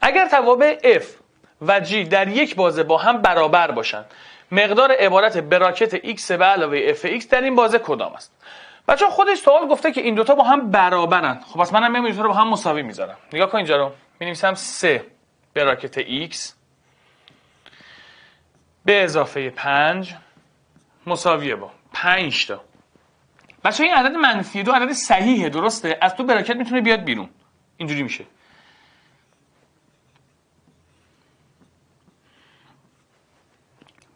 اگر توابع f و g در یک بازه با هم برابر باشند مقدار عبارت براکت x به علاوه fx در این بازه کدام است بچه خودش سوال گفته که این دوتا با هم برابرند خب پس منم یه رو با هم مساوی میذارم نگاه کن اینجا رو مینویسم 3 براکت x به اضافه 5 مساویه با 5 تا بچه این عدد منفی دو عدد صحیحه درسته از تو براکت میتونه بیاد بیرون اینجوری میشه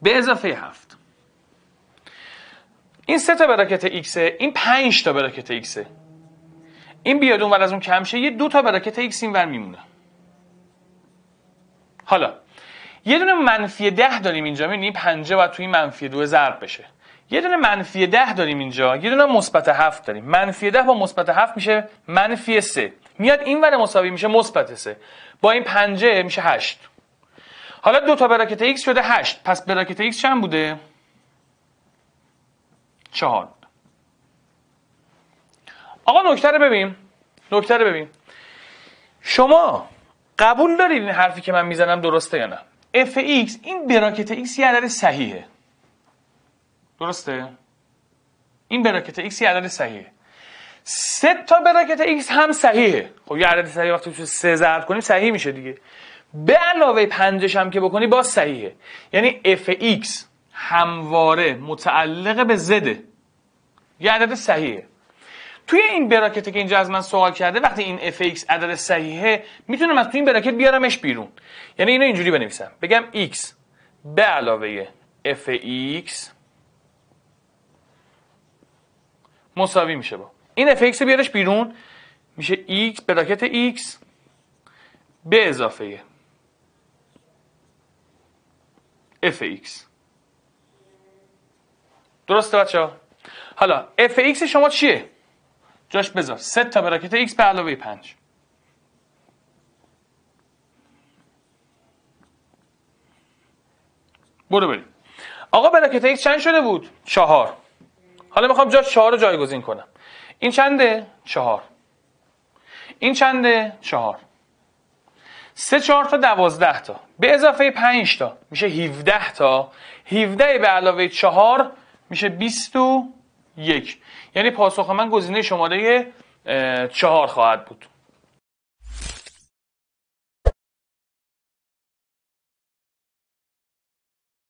به اضافه هفت این سه تا براکت x این پنج تا براکت x این بیاد اونور از اون کمشه یه دو تا براکت x اینور میمونه حالا یه دونه منفی ده داریم اینجا میبینی پنجه باید توی منفی دو ضرب بشه یه دونه منفی ده داریم اینجا یه دونه مثبت هفت داریم منفی ده با مثبت هفت میشه منفی سه میاد این ور مساوی میشه مثبت سه با این پنجه میشه هشت حالا دو تا براکت x شده 8 پس براکت x چند بوده؟ 4 آقا نکته رو ببین نکته رو ببین شما قبول دارید این حرفی که من میزنم درسته یا نه f x این براکت x یه عدد صحیحه درسته این براکت x یه عدد صحیحه سه تا براکت x هم صحیحه خب یه عدد صحیح وقتی تو سه ضرب کنیم صحیح میشه دیگه به علاوه پنجش هم که بکنی باز صحیحه یعنی ایکس همواره متعلق به زده یه عدد صحیحه توی این براکته که اینجا از من سوال کرده وقتی این ایکس عدد صحیحه میتونم از توی این براکت بیارمش بیرون یعنی اینو اینجوری بنویسم بگم x به علاوه ایکس مساوی میشه با این f بیارش بیرون میشه x براکت x به اضافه ایکس درسته بچه ها؟ حالا f(x) شما چیه؟ جاش بذار سه تا براکت x به علاوه پنج برو بریم آقا براکت x چند شده بود؟ چهار حالا میخوام جاش چهار رو جایگزین کنم این چنده؟ چهار این چنده؟ چهار سه چهار تا دوازده تا به اضافه 5 تا میشه 17 تا 17 به علاوه 4 میشه 21 یعنی پاسخ من گزینه شماره 4 خواهد بود